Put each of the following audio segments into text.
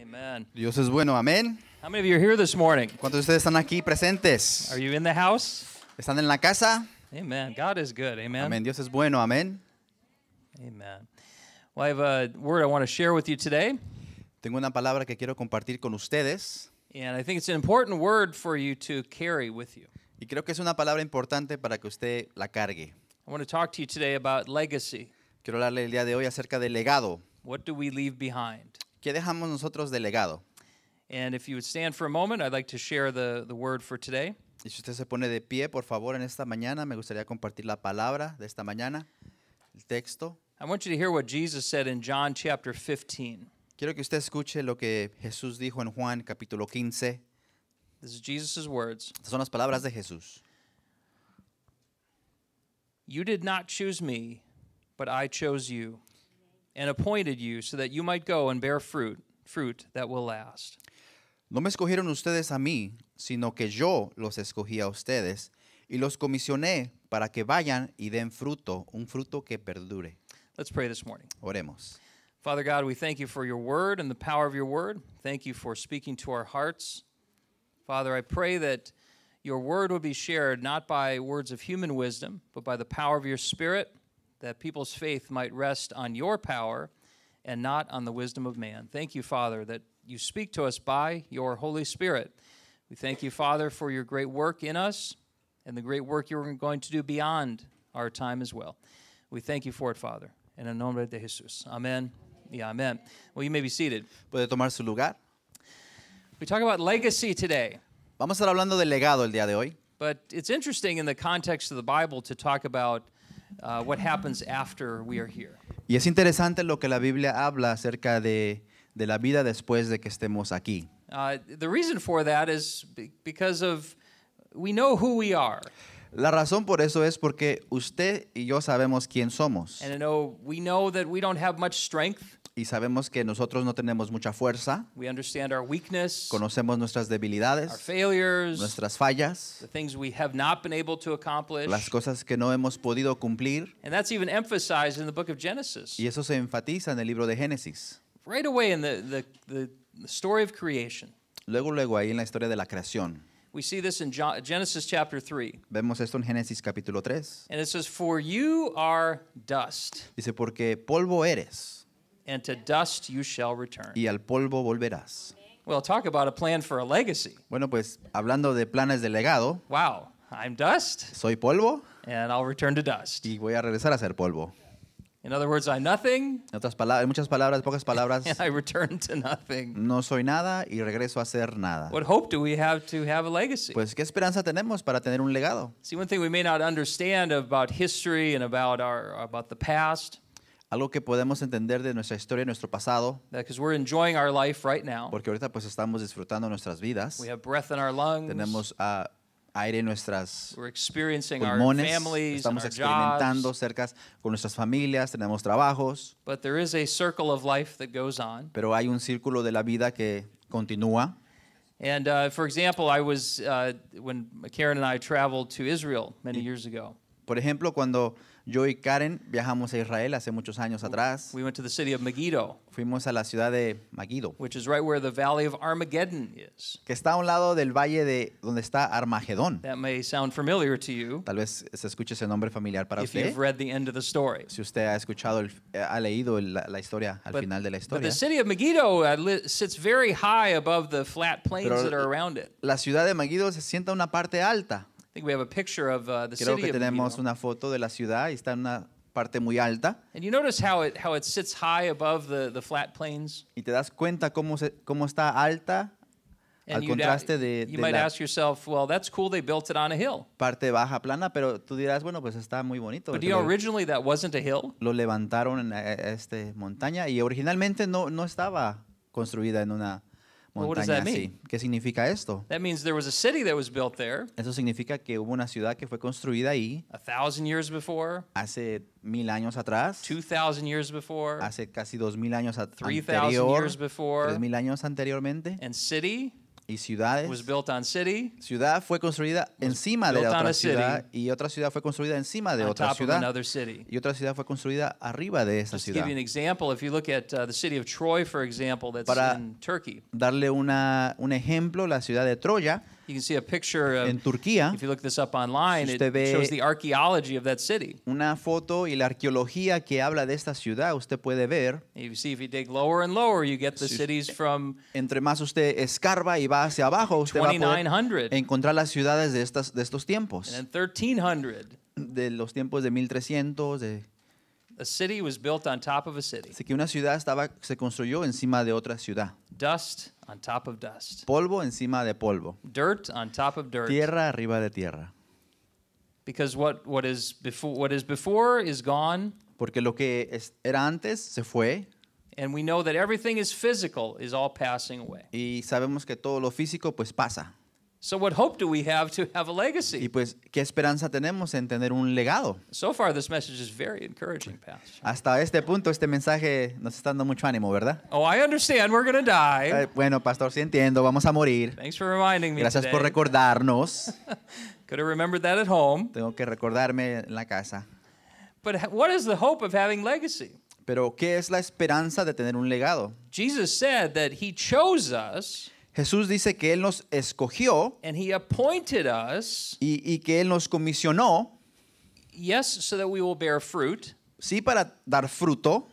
Amen. Dios es bueno, amén. How many of you are here this morning? ¿Cuántos de ustedes están aquí presentes? Are you in the house? ¿Están en la casa? Amen. God is good. Amen. Amén. Dios es bueno, amén. Amen. Well, I have a word I want to share with you today. Tengo una palabra que quiero compartir con ustedes. And I think it's an important word for you to carry with you. Y creo que es una palabra importante para que usted la cargue. I want to talk to you today about legacy. Quiero hablarle el día de hoy acerca del legado. What do we leave behind? ¿Qué dejamos nosotros delegado And if you would stand for a moment, I'd like to share the, the word for today. Y si usted se pone de pie, por favor, en esta mañana, me gustaría compartir la palabra de esta mañana, el texto. I want you to hear what Jesus said in John chapter 15. Quiero que usted escuche lo que Jesús dijo en Juan capítulo 15. This is Jesus' words. Estas son las palabras de Jesús. You did not choose me, but I chose you and appointed you so that you might go and bear fruit, fruit that will last. No me escogieron ustedes a mí, sino que yo los escogí a ustedes y los comisioné para que vayan y den fruto, un fruto que perdure. Let's pray this morning. Oremos. Father God, we thank you for your word and the power of your word. Thank you for speaking to our hearts. Father, I pray that your word would be shared not by words of human wisdom, but by the power of your spirit that people's faith might rest on your power and not on the wisdom of man. Thank you, Father, that you speak to us by your Holy Spirit. We thank you, Father, for your great work in us and the great work you're going to do beyond our time as well. We thank you for it, Father. En el nombre de Jesús. Amen. Yeah, amen. Well, you may be seated. Puede tomar su lugar. We talk about legacy today. Vamos a estar hablando del legado el día de hoy. But it's interesting in the context of the Bible to talk about uh, what happens after we are here. Y es interesante lo que la Biblia habla acerca de, de la vida después de que estemos aquí. Uh, the reason for that is because of we know who we are. La razón por eso es porque usted y yo sabemos quién somos. And know, we know that we don't have much strength. y sabemos que nosotros no tenemos mucha fuerza. conocemos nuestras debilidades, nuestras fallas, las cosas que no hemos podido cumplir. Y eso se enfatiza en el libro de Génesis. Luego, luego ahí en la historia de la creación. Vemos esto en Génesis capítulo 3. y Dice, porque polvo eres and to dust you shall return. y al polvo volverás. Well, talk about a plan for a legacy. Bueno, pues hablando de planes de legado, Wow, I'm dust soy polvo and I'll return to dust. y voy a regresar a ser polvo. In other words, I'm nothing En otras palabras, muchas palabras, pocas palabras, and I return to nothing. no soy nada y regreso a ser nada. What hope do we have to have a legacy? Pues qué esperanza tenemos para tener un legado. See, one thing we may not understand about history and about our about the past algo que podemos entender de nuestra historia, nuestro pasado. we're enjoying our life right Porque ahorita pues estamos disfrutando nuestras vidas. Tenemos ah, aire en nuestras pulmones. estamos experimentando cercas con nuestras familias, tenemos trabajos. Pero hay un círculo de la vida que continúa. And uh, for example, I was uh, when Karen and I traveled to Israel many years ago. Por ejemplo, cuando yo y Karen viajamos a Israel hace muchos años atrás, fuimos a la ciudad de Megiddo, que está a un lado del valle de donde está Armagedón. Tal vez se escuche ese nombre familiar para usted. Si usted ha escuchado, ha leído la, historia al final de la historia. Uh, la ciudad de Megiddo se sienta en una parte alta think we have a picture of uh, the Creo city que of tenemos Milo. una foto de la ciudad y está en una parte muy alta. And you notice how it how it sits high above the the flat plains. Y te das cuenta cómo se, cómo está alta al contraste de, you de might la ask yourself, well, that's cool they built it on a hill. parte baja plana, pero tú dirás, bueno, pues está muy bonito. But you know, originally that wasn't a hill. Lo levantaron en eh, eh, este montaña y originalmente no, no estaba construida en una what does that mean? ¿Qué significa esto? That means there was a city that was built there. Eso significa que hubo una ciudad que fue construida ahí. A thousand years before. Hace mil años atrás. Two thousand years before. Hace casi dos mil años atrás. Three thousand years before. Tres mil años anteriormente. And city. y ciudades. was Ciudad fue construida encima de otra ciudad y otra ciudad fue construida encima de otra ciudad y otra ciudad fue construida arriba de esa ciudad. Para- Darle una, un ejemplo, la ciudad de Troya You can see a picture of, en Turquía. If you look this up online, si usted it shows the archaeology of that city. Una foto y la arqueología que habla de esta ciudad, usted puede ver. if you dig lower and lower, you get the cities from Entre más usted escarba y va hacia abajo, usted 2900. va a poder encontrar las ciudades de estas de estos tiempos. And 1300. De los tiempos de 1300 de A city was built on top of a city. Así que una ciudad estaba se construyó encima de otra ciudad. Dust on top of dust. Polvo encima de polvo. Dirt on top of dirt. Tierra arriba de tierra. Because what, what, is before, what is before is gone. Porque lo que era antes se fue. And we know that everything is physical is all passing away. Y sabemos que todo lo físico pues pasa. So what hope do we have to have a legacy? Y pues qué esperanza tenemos en tener un legado. So far this message is very encouraging, Pastor. Hasta este punto este mensaje nos está dando mucho ánimo, ¿verdad? Oh, I understand we're going to die. Eh, bueno, pastor, sí entiendo, vamos a morir. Thanks for reminding me. Gracias today. por recordarnos. Could have remembered that at home. Tengo que recordarme en la casa. But what is the hope of having legacy? Pero qué es la esperanza de tener un legado? Jesus said that he chose us. Jesús dice que Él nos escogió and he appointed us, y, y que Él nos comisionó, yes, so that we will bear fruit, sí para dar fruto,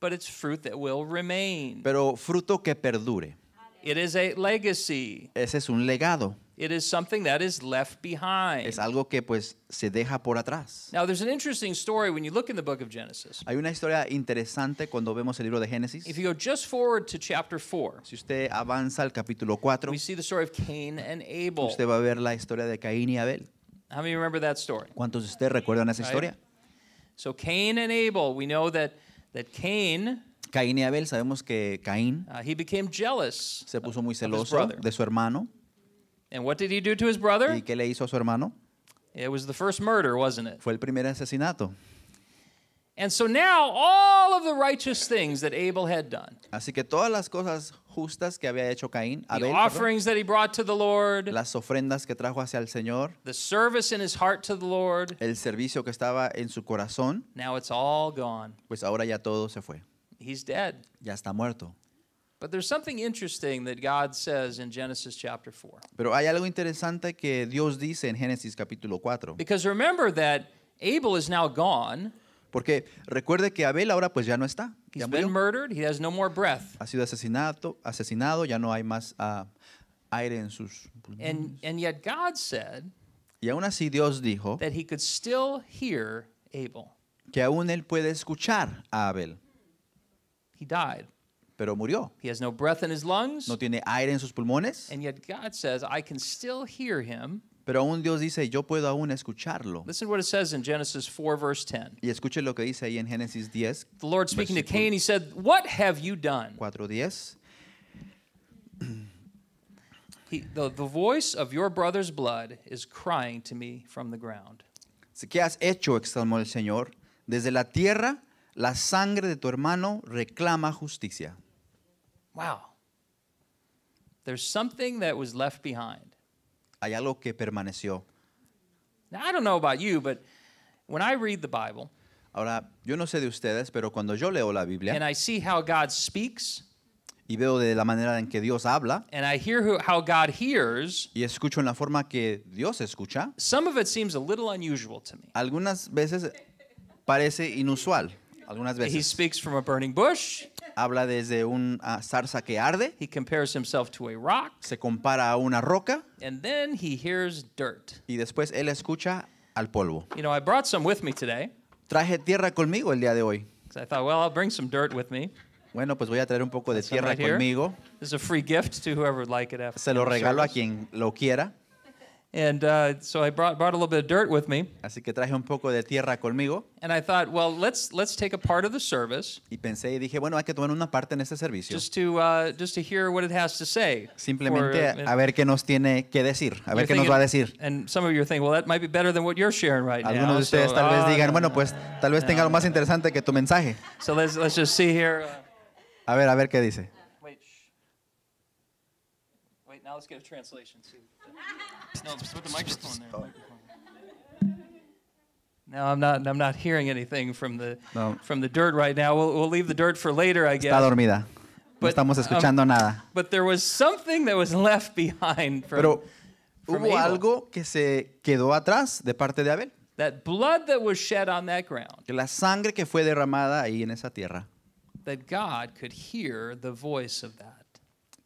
but it's fruit that will remain. pero fruto que perdure. It is a legacy. Ese es un legado. It is something that is left behind. Es algo que pues se deja por atrás. Now there's an interesting story when you look in the book of Genesis. Hay una historia interesante cuando vemos el libro de Génesis. If you go just forward to chapter 4. Si usted avanza al capítulo 4. We see the story of Cain and Abel. Usted va a ver la historia de Caín y Abel. How many remember that story? ¿Cuántos de ustedes recuerdan esa right? historia? So Cain and Abel, we know that that Cain Caín y Abel, sabemos que Caín uh, he became jealous se puso muy celoso de su hermano. And what did he do to his brother? ¿Y qué le hizo a su hermano? It was the first murder, wasn't it? Fue el primer asesinato. And so now all of the righteous things that Abel had done. Así que todas las cosas justas que había hecho Caín, Abel, the offerings that he brought to the Lord, las ofrendas que trajo hacia el Señor, the service in his heart to the Lord, el servicio que estaba en su corazón. Now it's all gone. Pues ahora ya todo se fue. He's dead. Ya está muerto. But there's something interesting that God says in Genesis chapter 4. Pero hay algo interesante que Dios dice en Génesis capítulo 4. Because remember that Abel is now gone. Porque recuerde que Abel ahora pues ya no está. Ya He's murió. been murdered, he has no more breath. Ha sido asesinado, asesinado, ya no hay más uh, aire en sus And and yet God said Y aún así Dios dijo that he could still hear Abel. que aún él puede escuchar a Abel. He died. pero murió. He has no breath in his lungs. No tiene aire en sus pulmones. And yet God says, I can still hear him. Pero aún Dios dice, yo puedo aún escucharlo. Listen to what it says in Genesis 4 verse 10. Y escuche lo que dice ahí en Génesis 10. The Lord speaking to Cain, he said, "What have you done?" 4:10. He, the, the voice of your brother's blood is crying to me from the ground. ¿Qué has hecho? exclamó el Señor. Desde la tierra, la sangre de tu hermano reclama justicia. wow, there's something that was left behind. Hay algo que permaneció. Now, I don't know about you, but when I read the Bible, Ahora, yo no sé de ustedes, pero cuando yo leo la Biblia and I see how God speaks, y veo de la manera en que Dios habla and I hear how God hears, y escucho en la forma que Dios escucha, some of it seems a little unusual to me. algunas veces parece inusual. Algunas veces. He speaks from a burning bush. habla desde una ah, zarza que arde. Se compara a una roca. Y después él escucha al polvo. Traje tierra conmigo el día de hoy. Bueno, pues voy a traer un poco de tierra conmigo. Se lo regalo a quien lo quiera. And uh, so I brought, brought a little bit of dirt with me. Así que traje un poco de tierra conmigo. And I thought, well, let's let's take a part of the service. Y pensé y dije, bueno, hay que tomar una parte en este servicio. Just to uh, just to hear what it has to say. Simplemente for, uh, a ver qué nos tiene que decir, a ver qué thinking, nos va a decir. And some of you are thinking, well, that might be better than what you're sharing right Algunos now. Algunos de ustedes so, tal oh, vez uh, digan, no, bueno, pues tal vez no, tenga algo más interesante que tu mensaje. So let's let's just see here. Uh, a ver, a ver qué dice. Wait. Wait, now let's get a translation too. No, just put the microphone there. Oh. Microphone. I'm not. I'm not hearing anything from the no. from the dirt right now. We'll, we'll leave the dirt for later, I guess. Está dormida. But, no estamos um, escuchando um, nada. But there was something that was left behind from, Pero from hubo Abel. algo que se quedó atrás de parte de Abel. That blood that was shed on that ground. Que la sangre que fue derramada ahí en esa tierra. That God could hear the voice of that.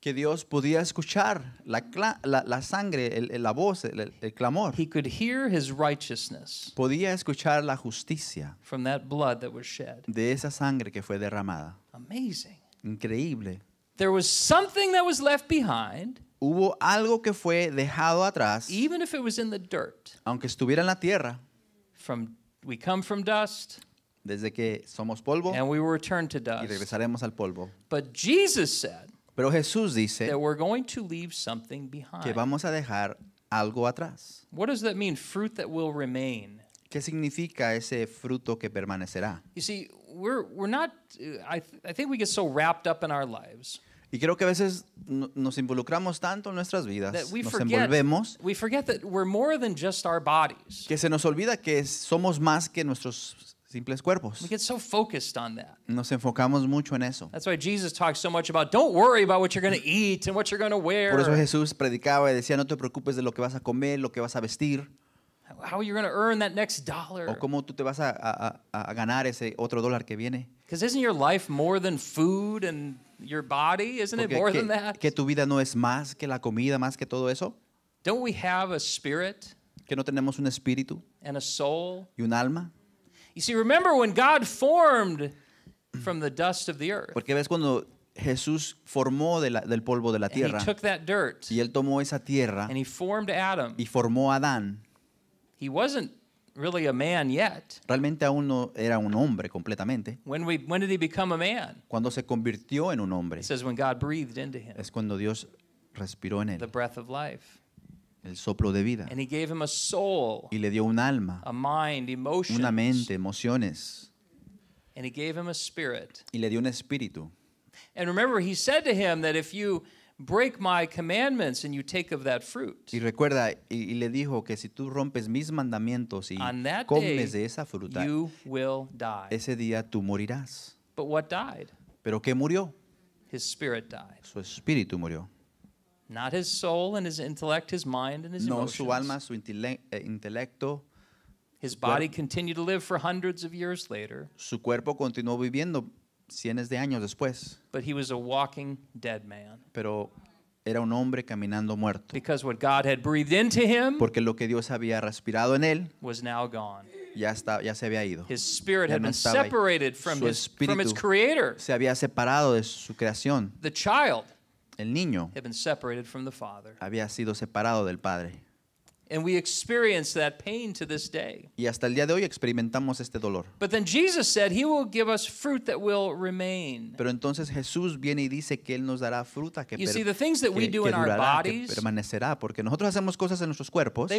que Dios podía escuchar la, sangre, la voz, el, clamor. podía escuchar la justicia de esa sangre que fue derramada. Increíble. something left behind. Hubo algo que fue dejado atrás. Aunque estuviera en la tierra. Desde que somos polvo. Y regresaremos al polvo. But Jesus said pero Jesús dice que vamos a dejar algo atrás. ¿Qué significa ese fruto que permanecerá? You see, we're we're not. I I think we get so wrapped up in our lives Y creo que a veces nos involucramos tanto en nuestras vidas, nos envolvemos, que se nos olvida que somos más que nuestros simples cuerpos. We get so focused on that. Nos enfocamos mucho en eso. That's why Jesus talks so much about don't worry about what you're going to eat and what you're going to wear. Por eso Jesús predicaba y decía no te preocupes de lo que vas a comer, lo que vas a vestir. How are you going to earn that next dollar. O cómo tú te vas a, a, a ganar ese otro dólar que viene. Because isn't your life more than food and your body? Isn't Porque it more que, than that? Que tu vida no es más que la comida, más que todo eso. Don't we have a spirit? Que no tenemos un espíritu. And a soul. Y un alma. You see, remember when God formed from the dust of the earth. Porque ves cuando Jesús formó de la, del polvo de la tierra. And he took that dirt, y él tomó esa tierra. And he formed Adam. Y formó a Adán. He wasn't really a man yet. Realmente aún no era un hombre completamente. When, we, when did he become a man? Cuando se convirtió en un hombre. It says when God breathed into him. Es cuando Dios respiró en él. The breath of life el soplo de vida. y le dio un alma, una mente, emociones. Y le dio un espíritu. Y recuerda y, le dijo que si tú rompes mis mandamientos y comes de esa fruta, ese día tú morirás. Pero qué murió? Su espíritu murió. Not his soul and his intellect, his mind and his no emotions. su alma, su eh, intelecto. His body continued to live for hundreds of years later. Su cuerpo continuó viviendo cientos de años después. But he was a walking dead man. Pero era un hombre caminando muerto. Because what God had breathed into him porque lo que Dios había respirado en él was now gone. Ya, está, ya se había ido. His spirit had been separated from, his, from its creator. Se había separado de su creación. The child el niño había sido separado del padre. Y hasta el día de hoy experimentamos este dolor. Pero entonces Jesús viene y dice que él nos dará fruta que, permanecerá porque nosotros hacemos cosas en nuestros cuerpos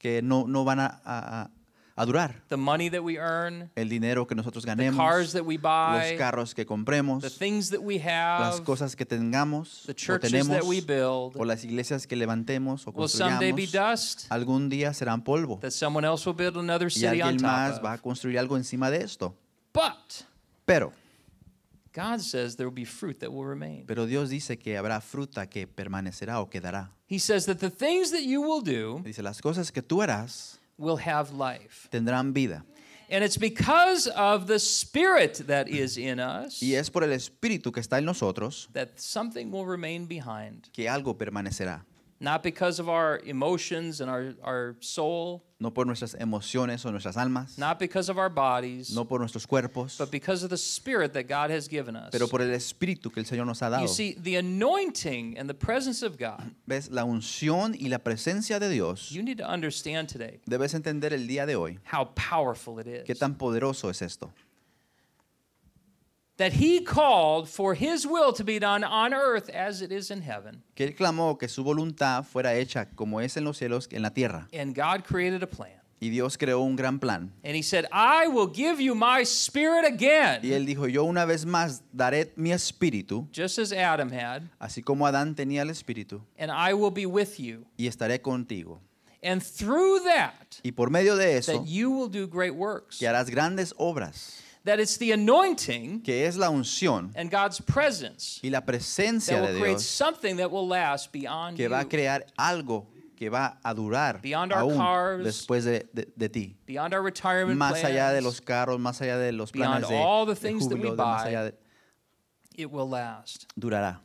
que no no van a, a durar. The money that we earn, el dinero que nosotros ganemos, the cars that we buy, los carros que compremos, the things that we have, las cosas que tengamos, the churches o tenemos, that we build, o las iglesias que levantemos o construyamos, will someday be dust, algún día serán polvo. That someone else will build another city y alguien on top más of. va a construir algo encima de esto. But, Pero God says there will be fruit that will remain. Pero Dios dice que habrá fruta que permanecerá o quedará. He says that the things that you will do, dice las cosas que tú harás will have life. Tendrán vida. And it's because of the spirit that is in us. Y es por el espíritu que está en nosotros. That something will remain behind. Que algo permanecerá. because our emotions No por nuestras emociones o nuestras almas. because our bodies. No por nuestros cuerpos. Pero por el espíritu que el Señor nos ha dado. Ves la unción y la presencia de Dios. Debes entender el día de hoy. Qué tan poderoso es esto. that he called for his will to be done on earth as it is in heaven. Que él clamó que su voluntad fuera hecha como es en los cielos en la tierra. And God created a plan. Y Dios creó un gran plan. And he said, I will give you my spirit again. Y él dijo, yo una vez más daré mi espíritu. Just as Adam had. Así como Adán tenía el espíritu. And I will be with you. Y estaré contigo. And through that, y por medio de eso, that you will do great works. Que harás grandes obras. that it's the anointing que es la unción and God's presence y la presencia that will de create Dios something that will last beyond que va a crear algo que va a durar beyond aún cars, después de, de, de ti. Beyond our retirement más allá de los carros, más allá de los planes de, all the things de júbilo, buy, más allá de, it will last. durará.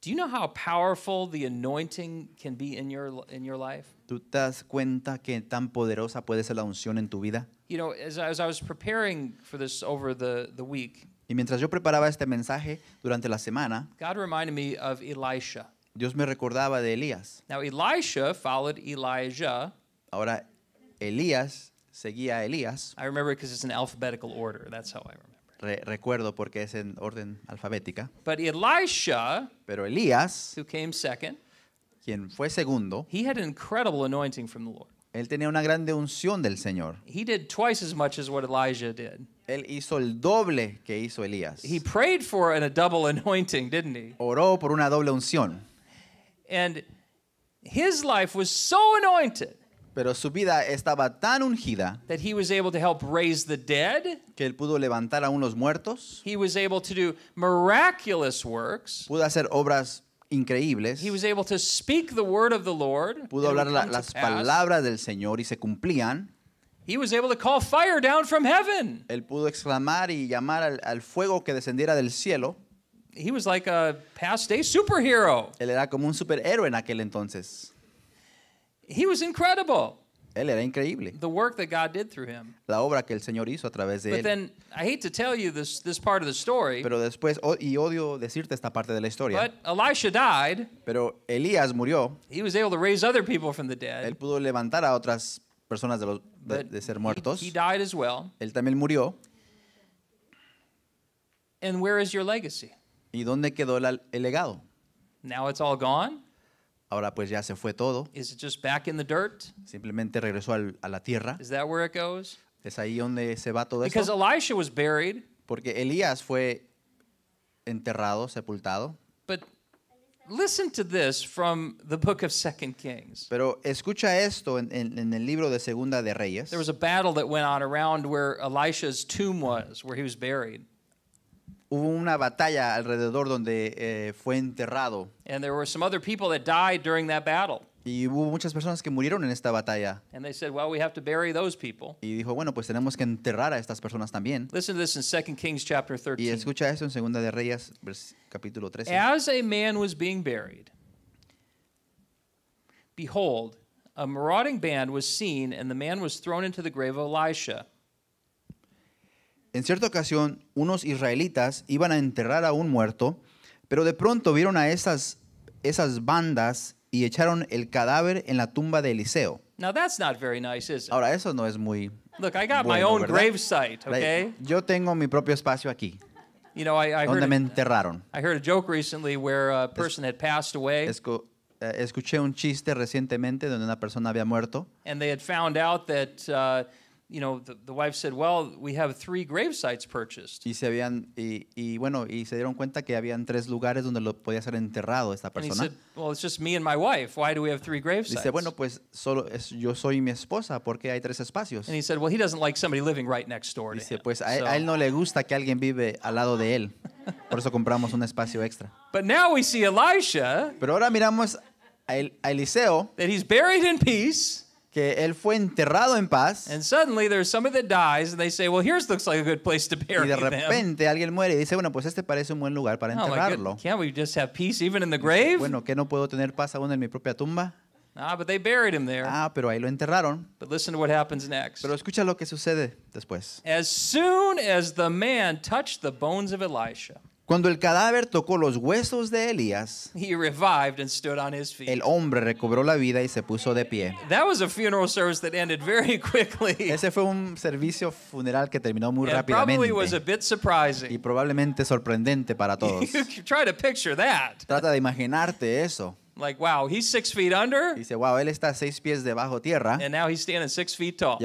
Do you know how powerful the anointing can be in your in your life? ¿Tú te das cuenta que tan poderosa puede ser la unción en tu vida? You know, as, as I was preparing for this over the the week. Y mientras yo preparaba este mensaje durante la semana, God reminded me of Elisha. Dios me recordaba de Elías. Now Elisha followed Elijah. Ahora Elías seguía a Elías. I remember because it's in alphabetical order. That's how I remember. recuerdo porque es en orden alfabética. Pero Elías, quien fue segundo, Él tenía una grande unción del Señor. Él hizo el doble que hizo Elías. Oró por una doble unción. And his life was so anointed. Pero su vida estaba tan ungida que él pudo levantar a unos muertos. He was to miraculous works. Pudo hacer obras increíbles. speak the word Pudo hablar las palabras del Señor y se cumplían. fire down from Él pudo exclamar y llamar al, fuego que descendiera del cielo. Él era como un superhéroe en aquel entonces. He was incredible. Él era increíble. The work that God did through him. La obra que el Señor hizo a través de But él. then I hate to tell you this this part of the story. Pero después y odio decirte esta parte de la historia. But Elisha died. Pero Elías murió. He was able to raise other people from the dead. Él pudo levantar a otras personas de, los, de, de ser muertos. He, he died as well. Él también murió. And where is your legacy? ¿Y dónde quedó el legado? Now it's all gone. Ahora pues ya se fue todo. Is it just back in the dirt? Simplemente regresó al, a la tierra. Is that where it goes? Es ahí donde se va todo Because Elisha was buried, Porque Elías fue enterrado, sepultado. But listen to this from the book of Second Kings. Pero escucha esto en, en, en, el libro de Segunda de Reyes. There was a battle that went on around where Elisha's tomb was, where he was buried hubo una batalla alrededor donde eh, fue enterrado. And there were some other people that died during that battle. Y hubo muchas personas que murieron en esta batalla. And they said, well, we have to bury those people. Y dijo, bueno, pues tenemos que enterrar a estas personas también. Y escucha esto en Segunda de Reyes capítulo 13. As a man was being buried, behold, a marauding band was seen and the man was thrown into the grave of Elisha. En cierta ocasión, unos israelitas iban a enterrar a un muerto, pero de pronto vieron a esas, esas bandas y echaron el cadáver en la tumba de Eliseo. Ahora eso no es muy Look, I got my own grave okay? Yo tengo mi propio espacio aquí. You donde me enterraron. joke recently where a person had passed away. Eh, escuché un chiste recientemente donde una persona había muerto. And they had found out that uh, you know, the, the wife said, well, we have three grave sites purchased. Y se habían y, y bueno y se dieron cuenta que habían tres lugares donde lo podía ser enterrado esta And he said, well, it's just me and my wife. Why do we have three grave sites? Dice bueno pues solo es, yo soy mi esposa porque hay tres espacios. And he said, well, he doesn't like somebody living right next door to Dice him. pues a, él- So- a él no le gusta que alguien vive al lado de él. Por eso compramos un espacio extra. But now we see Elisha Pero ahora miramos a, El- a Eliseo that he's buried in peace que él fue enterrado en paz. And suddenly there's somebody that dies and they say, "Well, here's looks like a good place to bury Y de repente alguien muere y dice, bueno, pues este parece un buen lugar para oh, enterrarlo. Oh, Can't we just have peace even in the grave? Bueno, que no puedo tener paz aún en mi propia tumba. Ah, but they buried him there. Ah, pero ahí lo enterraron. But listen to what happens next. Pero escucha lo que sucede después. As soon as the man touched the bones of Elisha. Cuando el cadáver tocó los huesos de Elías, el hombre recobró la vida y se puso de pie. Ese fue un servicio funeral que terminó muy rápidamente. Y probablemente sorprendente para todos. Trata de imaginarte eso. Like, wow, he's feet under. Dice, wow, él está seis pies debajo tierra. Y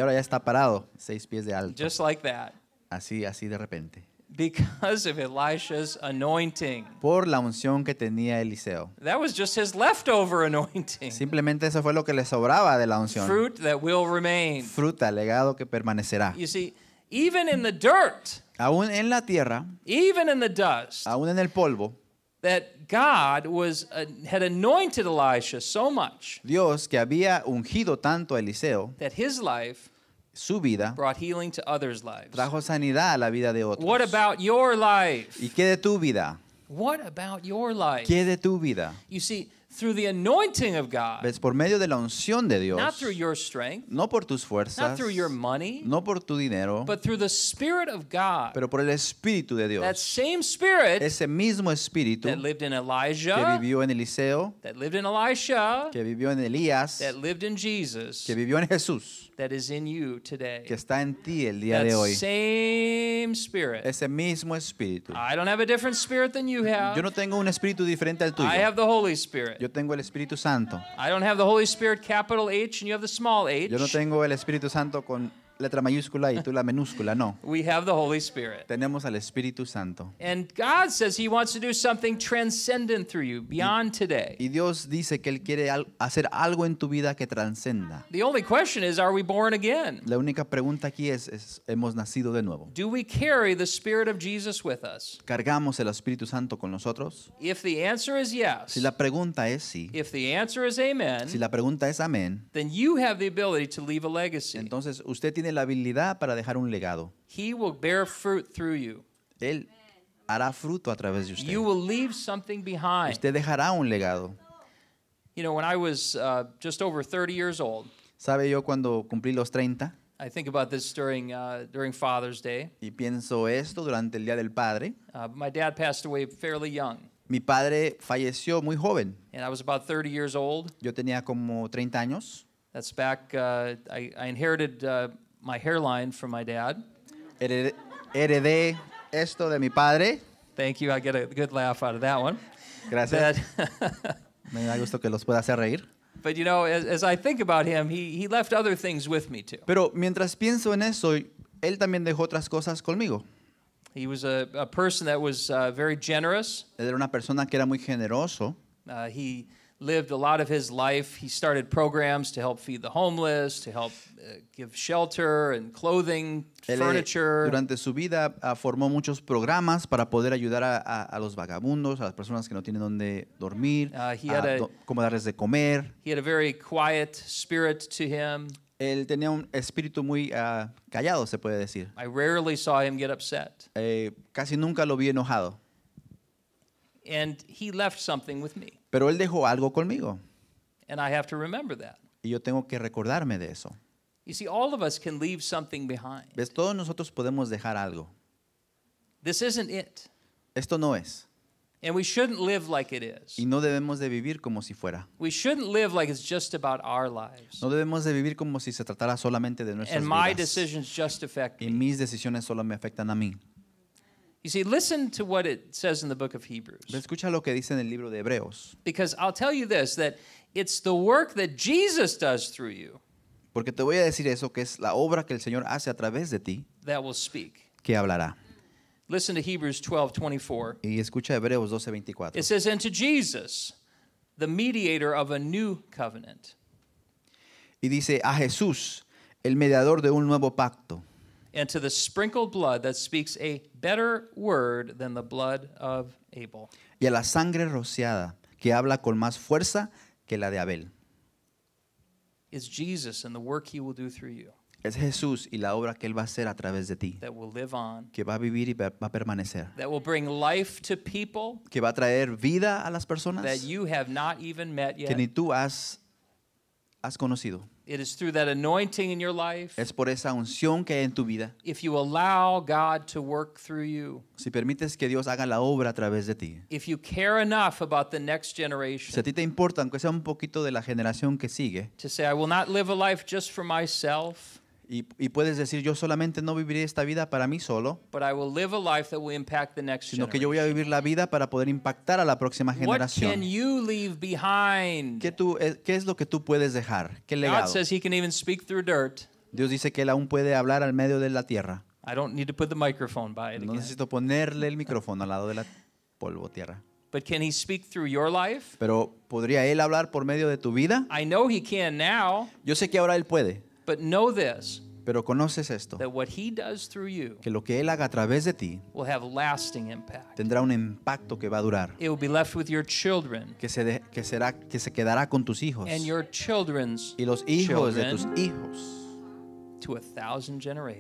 ahora ya está parado, seis pies de alto. Just like that. Así, así de repente. Because of Elisha's anointing. Por la unción que tenía Eliseo. That was just his leftover anointing. Simplemente eso fue lo que le sobraba de la unción. Fruit that will remain. Fruta, legado que permanecerá. You see, even in the dirt. Aún en la tierra. Even in the dust. Aún en el polvo. That God was uh, had anointed Elisha so much. Dios que había ungido tanto a Eliseo. That his life su vida brought healing to others' lives. trajo sanidad a la vida de otros. What about your life? ¿Y qué de tu vida? What about your life? ¿Qué de tu vida? You see, through the anointing of God. ¿Ves? Por medio de la unción de Dios. Not through your strength. No por tus fuerzas. Not through your money. No por tu dinero. But through the Spirit of God. Pero por el Espíritu de Dios. That same Spirit. Ese mismo Espíritu. That lived in Elijah. Que vivió en Eliseo. That lived in Elisha. Que vivió en Elías. That lived in Jesus. Que vivió en Jesús. that is in you today. que está en ti el día that de hoy. Same spirit. Ese mismo espíritu. I don't have a different spirit than you have. Yo no tengo un espíritu diferente al tuyo. I have the Holy Spirit. Yo tengo el Espíritu Santo. I don't have the Holy Spirit capital H and you have the small h. Yo no tengo el Espíritu Santo con letra mayúscula y tú la minúscula, no. We have the Holy Spirit. Tenemos al Espíritu Santo. And God says he wants to do something transcendent through you beyond today. Y Dios dice que él quiere hacer algo en tu vida que transcenda. The only question is are we born again? La única pregunta aquí es, es hemos nacido de nuevo. Do we carry the Spirit of Jesus with us? Cargamos el Espíritu Santo con nosotros? If the answer is yes. Si la pregunta es sí. If the answer is amen. Si la pregunta es amén. Then you have the ability to leave a legacy. Entonces usted tiene la habilidad para dejar un legado. He will bear fruit through you. Él hará fruto a través de usted. You will leave something behind. Usted dejará un legado. You know, when I was uh, just over 30 years old. Sabe yo cuando cumplí los 30. I think about this during uh, during Father's Day. Y pienso esto durante el día del padre. Uh, my dad passed away fairly young. Mi padre falleció muy joven. And I was about 30 years old. Yo tenía como 30 años. That's back. Uh, I, I, inherited uh, my hairline from my dad. Heredé, esto de mi padre. Thank you. I get a good laugh out of that one. Gracias. me da gusto que los pueda hacer reír. But you know, as, as I think about him, he, he left other things with me too. Pero mientras pienso en eso, él también dejó otras cosas conmigo. He was a, a person that was uh, very generous. He era una persona que era muy generoso. Uh, he lived a lot of his life. He started programs to help feed the homeless, to help uh, give shelter and clothing, Él, eh, furniture. Durante su vida uh, formó muchos programas para poder ayudar a, a, a, los vagabundos, a las personas que no tienen donde dormir, uh, he had a, do, cómo darles de comer. He had a very quiet spirit to him. Él tenía un espíritu muy ah, callado, se puede decir. I rarely saw him get upset. Eh, casi nunca lo vi enojado. And he left something with me. Pero Él dejó algo conmigo. Y yo tengo que recordarme de eso. You ¿Ves? Todos nosotros podemos dejar algo. Esto no es. Y no debemos de vivir como si fuera. No debemos de vivir como si se tratara solamente de nuestras vidas. y mis decisiones solo me afectan a mí. You see, listen to what it says in the book of Hebrews. Escucha lo que dice en el libro de Hebreos. Because I'll tell you this that it's the work that Jesus does through you. Porque te voy a decir eso que es la obra que el Señor hace a través de ti. That will speak. Que hablará. Listen to Hebrews 12:24. Y escucha Hebreos 12:24. It says unto Jesus, the mediator of a new covenant. Y dice a Jesús, el mediador de un nuevo pacto. Y a la sangre rociada que habla con más fuerza que la de Abel. Es Jesús y la obra que él va a hacer a través de ti. Que va a vivir y va a permanecer. Que va a traer vida a las personas. Que ni tú has has conocido. It is through that anointing in your life. Es por esa unción que hay en tu vida. If you allow God to work through you. Si permites que Dios haga la obra a través de ti. If you care enough about the next generation. Si a ti te importa aunque sea un poquito de la generación que sigue. To say I will not live a life just for myself. Y, puedes decir, yo solamente no viviré esta vida para mí solo, sino que yo voy a vivir la vida para poder impactar a la próxima generación. ¿Qué, tú, eh, ¿Qué es lo que tú puedes dejar? ¿Qué legado? Dios dice que Él aún puede hablar al medio de la tierra. no necesito ponerle el micrófono al lado de la polvo tierra. Pero podría él hablar por medio de tu vida? Yo sé que ahora él puede. Pero conoces esto, que lo que Él haga a través de ti tendrá un impacto que va a durar, que se, será, que se quedará con tus hijos y los hijos de tus hijos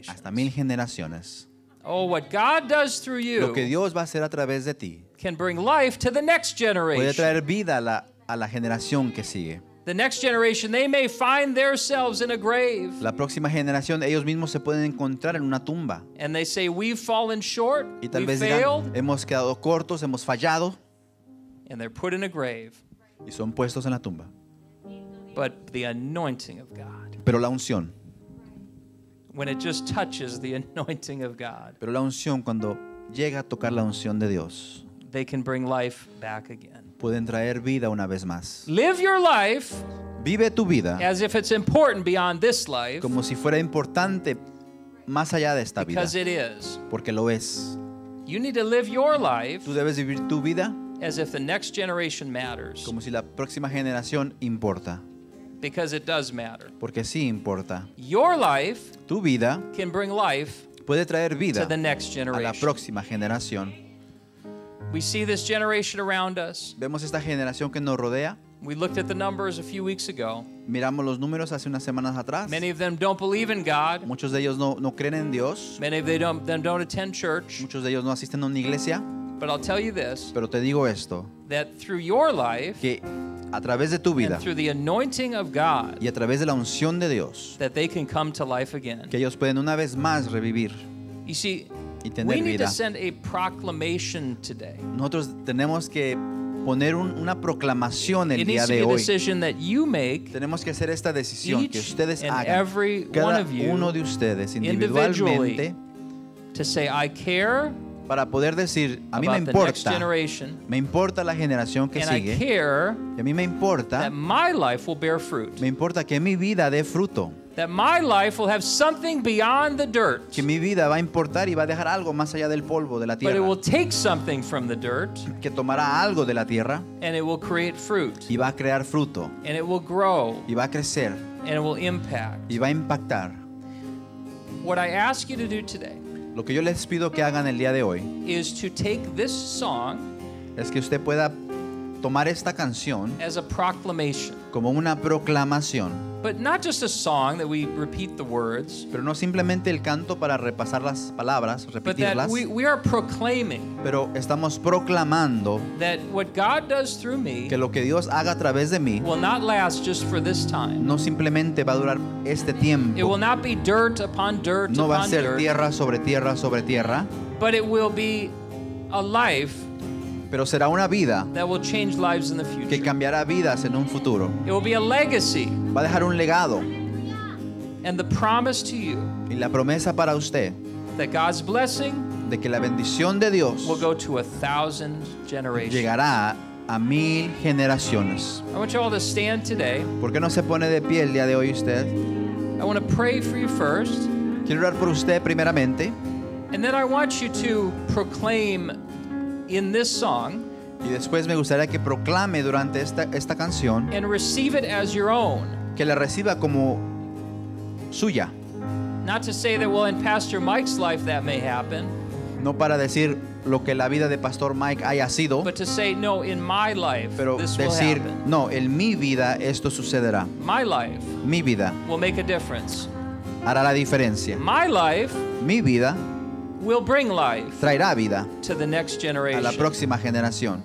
hasta mil generaciones. Oh, Lo que Dios va a hacer a través de ti puede traer vida a la, a la generación que sigue. The next generation, they may find themselves in a grave. La próxima generación, ellos mismos se pueden encontrar en una tumba. And they say, We've fallen short, y tal vez failed. hemos quedado cortos, hemos fallado. And they're put in a grave. Y son puestos en la tumba. But the anointing of God. Pero la unción. When it just touches the anointing of God. Pero la unción cuando llega a tocar la unción de Dios. They can bring life back again. pueden traer vida una vez más. life Vive tu vida como si fuera importante más allá de esta vida porque lo es. Tú debes vivir tu vida como si la próxima generación importa. Porque sí importa. Your life tu vida life puede traer vida next a la próxima generación. We see this generation around us. Vemos esta generación que nos rodea. We looked at the numbers a few weeks ago. Miramos los números hace unas semanas atrás. Many of them don't believe in God. Muchos de ellos no, no creen en Dios. Many of don't, them don't attend church. Muchos de ellos no asisten a una iglesia. But I'll tell you this. Pero te digo esto. That through your life. Que a través de tu vida. And through the anointing of God. Y a través de la unción de Dios. That they can come to life again. Que ellos pueden una vez más revivir. You see. y tener vida. Nosotros tenemos que poner una proclamación el día de hoy. Tenemos que hacer esta decisión que ustedes hagan, cada uno de ustedes individualmente, para poder decir, a mí me importa, me importa la generación que sigue, y a mí me importa, me importa que mi vida dé fruto. That my life will have something beyond the dirt. Que mi vida va a importar y va a dejar algo más allá del polvo de la tierra. But it will take something from the dirt. Que tomará algo de la tierra. And it will create fruit. Y va a crear fruto. And it will grow. Y va a crecer. And it will impact. Y va a impactar. What I ask you to do today. Lo que yo les pido que hagan el día de hoy. Is to take this song. Es que usted pueda tomar esta canción. As a proclamation como una proclamación. Pero no simplemente el canto para repasar las palabras, repetirlas, pero estamos proclamando que lo que Dios haga a través de mí no simplemente va a durar este tiempo, no va a ser tierra sobre tierra sobre tierra, but it will be a life pero será una vida que cambiará vidas en un futuro. Va a dejar un legado. y la promesa para usted de que la bendición de Dios llegará a mil generaciones. ¿Por qué no se pone de pie el día de hoy usted? Quiero orar por usted primeramente. And luego I want you to proclaim y después me gustaría que proclame durante esta, esta canción que la reciba como suya. No para decir lo que la vida de Pastor Mike haya sido, pero decir, no, en mi vida esto sucederá. My life mi vida hará la diferencia. My life mi vida bring traerá vida a la próxima generación.